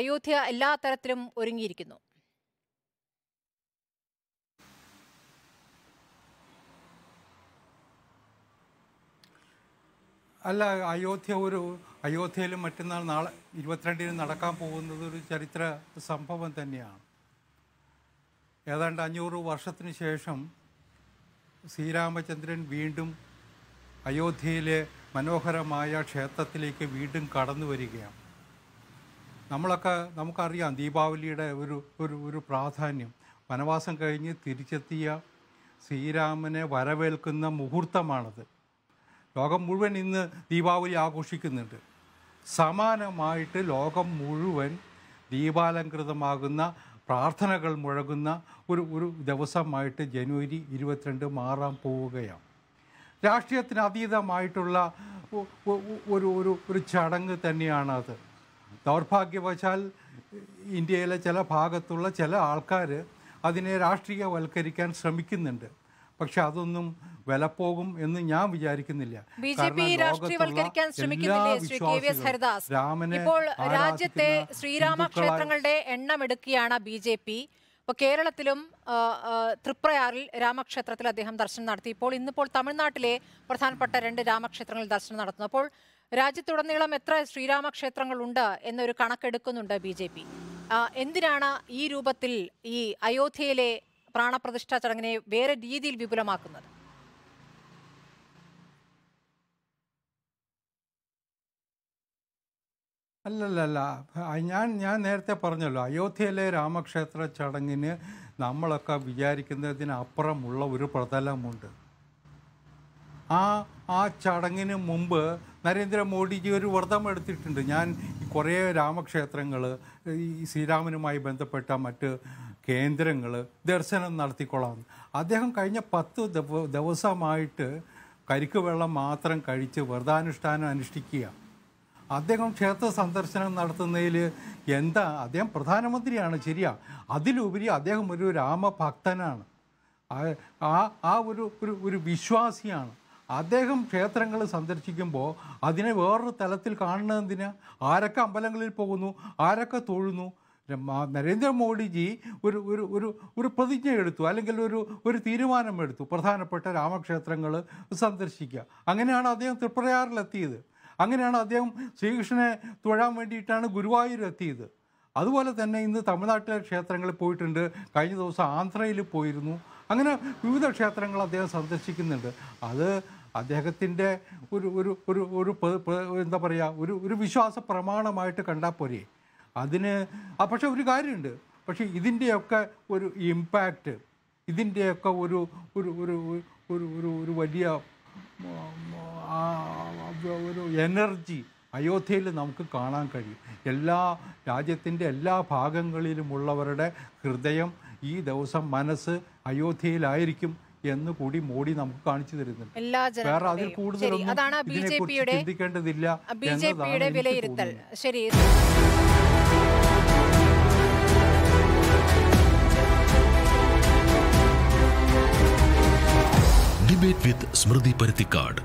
അയോധ്യ എല്ലാ തരത്തിലും ഒരുങ്ങിയിരിക്കുന്നു അല്ല അയോധ്യ ഒരു അയോധ്യയിലും മറ്റന്നാൾ നാളെ ഇരുപത്തിരണ്ടിന് നടക്കാൻ പോകുന്നത് ഒരു ചരിത്ര സംഭവം തന്നെയാണ് ഏതാണ്ട് അഞ്ഞൂറ് വർഷത്തിന് ശേഷം ശ്രീരാമചന്ദ്രൻ വീണ്ടും അയോധ്യയിലെ മനോഹരമായ ക്ഷേത്രത്തിലേക്ക് വീണ്ടും കടന്നു വരികയാണ് നമ്മളൊക്കെ നമുക്കറിയാം ദീപാവലിയുടെ ഒരു ഒരു ഒരു പ്രാധാന്യം വനവാസം കഴിഞ്ഞ് തിരിച്ചെത്തിയ ശ്രീരാമനെ വരവേൽക്കുന്ന മുഹൂർത്തമാണത് ലോകം മുഴുവൻ ഇന്ന് ദീപാവലി ആഘോഷിക്കുന്നുണ്ട് സമാനമായിട്ട് ലോകം മുഴുവൻ ദീപാലംകൃതമാകുന്ന പ്രാർത്ഥനകൾ മുഴകുന്ന ഒരു ഒരു ദിവസമായിട്ട് ജനുവരി ഇരുപത്തിരണ്ട് മാറാൻ പോവുകയാണ് രാഷ്ട്രീയത്തിന് അതീതമായിട്ടുള്ള ഒരു ഒരു ഒരു ചടങ്ങ് തന്നെയാണത് ദൗർഭാഗ്യവശാൽ ഇന്ത്യയിലെ ചില ഭാഗത്തുള്ള ചില ആൾക്കാർ അതിനെ രാഷ്ട്രീയവൽക്കരിക്കാൻ ശ്രമിക്കുന്നുണ്ട് പക്ഷെ അതൊന്നും വിലപ്പോകും എന്ന് ഞാൻ വിചാരിക്കുന്നില്ല ബി ജെ പി രാഷ്ട്രീയവൽക്കരിക്കാൻ ശ്രമിക്കുന്നില്ലേ ഇപ്പോൾ രാജ്യത്തെ ശ്രീരാമ ക്ഷേത്രങ്ങളുടെ എണ്ണം എടുക്കുകയാണ് ബി ജെ പി ഇപ്പോൾ കേരളത്തിലും തൃപ്രയാറിൽ രാമക്ഷേത്രത്തിൽ അദ്ദേഹം ദർശനം നടത്തി ഇപ്പോൾ ഇന്നിപ്പോൾ തമിഴ്നാട്ടിലെ പ്രധാനപ്പെട്ട രണ്ട് രാമക്ഷേത്രങ്ങളിൽ ദർശനം നടത്തുന്നു അപ്പോൾ രാജ്യത്തുടനീളം എത്ര ശ്രീരാമക്ഷേത്രങ്ങളുണ്ട് എന്നൊരു കണക്കെടുക്കുന്നുണ്ട് ബി ജെ പി എന്തിനാണ് ഈ രൂപത്തിൽ ഈ അയോധ്യയിലെ പ്രാണപ്രതിഷ്ഠാ ചടങ്ങിനെ വേറെ രീതിയിൽ വിപുലമാക്കുന്നത് അല്ലല്ല ഞാൻ ഞാൻ നേരത്തെ പറഞ്ഞല്ലോ അയോധ്യയിലെ രാമക്ഷേത്ര ചടങ്ങിന് നമ്മളൊക്കെ വിചാരിക്കുന്നതിനപ്പുറമുള്ള ഒരു പ്രതലമുണ്ട് ആ ആ ചടങ്ങിന് മുമ്പ് നരേന്ദ്രമോദിജി ഒരു വ്രതം എടുത്തിട്ടുണ്ട് ഞാൻ കുറേ രാമക്ഷേത്രങ്ങൾ ഈ ശ്രീരാമനുമായി ബന്ധപ്പെട്ട മറ്റ് കേന്ദ്രങ്ങൾ ദർശനം നടത്തിക്കൊള്ളാം അദ്ദേഹം കഴിഞ്ഞ പത്ത് ദിവസമായിട്ട് കരിക്ക് വെള്ളം മാത്രം കഴിച്ച് വ്രതാനുഷ്ഠാനം അനുഷ്ഠിക്കുക അദ്ദേഹം ക്ഷേത്ര സന്ദർശനം നടത്തുന്നതിൽ എന്താ അദ്ദേഹം പ്രധാനമന്ത്രിയാണ് ശരിയാ അതിലുപരി അദ്ദേഹം ഒരു രാമഭക്തനാണ് ആ ആ ഒരു ഒരു വിശ്വാസിയാണ് അദ്ദേഹം ക്ഷേത്രങ്ങൾ സന്ദർശിക്കുമ്പോൾ അതിനെ വേറൊരു തലത്തിൽ കാണുന്നതിന് ആരൊക്കെ അമ്പലങ്ങളിൽ പോകുന്നു ആരൊക്കെ തൊഴുന്നു നരേന്ദ്രമോദിജി ഒരു ഒരു ഒരു ഒരു പ്രതിജ്ഞ എടുത്തു അല്ലെങ്കിൽ ഒരു ഒരു തീരുമാനമെടുത്തു പ്രധാനപ്പെട്ട രാമക്ഷേത്രങ്ങൾ സന്ദർശിക്കുക അങ്ങനെയാണ് അദ്ദേഹം തൃപ്രയാറിലെത്തിയത് അങ്ങനെയാണ് അദ്ദേഹം ശ്രീകൃഷ്ണനെ തൊഴാൻ വേണ്ടിയിട്ടാണ് ഗുരുവായൂർ എത്തിയത് അതുപോലെ തന്നെ ഇന്ന് തമിഴ്നാട്ടിലെ ക്ഷേത്രങ്ങളിൽ പോയിട്ടുണ്ട് കഴിഞ്ഞ ദിവസം ആന്ധ്രയിൽ പോയിരുന്നു അങ്ങനെ വിവിധ ക്ഷേത്രങ്ങൾ അദ്ദേഹം സന്ദർശിക്കുന്നുണ്ട് അത് അദ്ദേഹത്തിൻ്റെ ഒരു ഒരു ഒരു ഒരു എന്താ പറയുക ഒരു ഒരു വിശ്വാസ പ്രമാണമായിട്ട് കണ്ടാൽ പോരെ അതിന് ആ പക്ഷേ ഒരു കാര്യമുണ്ട് പക്ഷേ ഇതിൻ്റെയൊക്കെ ഒരു ഇമ്പാക്റ്റ് ഇതിൻ്റെയൊക്കെ ഒരു ഒരു ഒരു ഒരു ഒരു ഒരു വലിയ ഒരു എനർജി അയോധ്യയിൽ നമുക്ക് കാണാൻ കഴിയും എല്ലാ രാജ്യത്തിൻ്റെ എല്ലാ ഭാഗങ്ങളിലുമുള്ളവരുടെ ഹൃദയം ഈ ദിവസം മനസ്സ് അയോധ്യയിലായിരിക്കും എന്ന് കൂടി മോഡി നമുക്ക് കാണിച്ചു തരുന്നുണ്ട് വേറെ അതിൽ കൂടുതലൊന്നും ചിന്തിക്കേണ്ടതില്ല എന്നതാണ് എനിക്ക് ഡിബേറ്റ് വിത്ത് സ്മൃതി പരുത്തിക്കാട്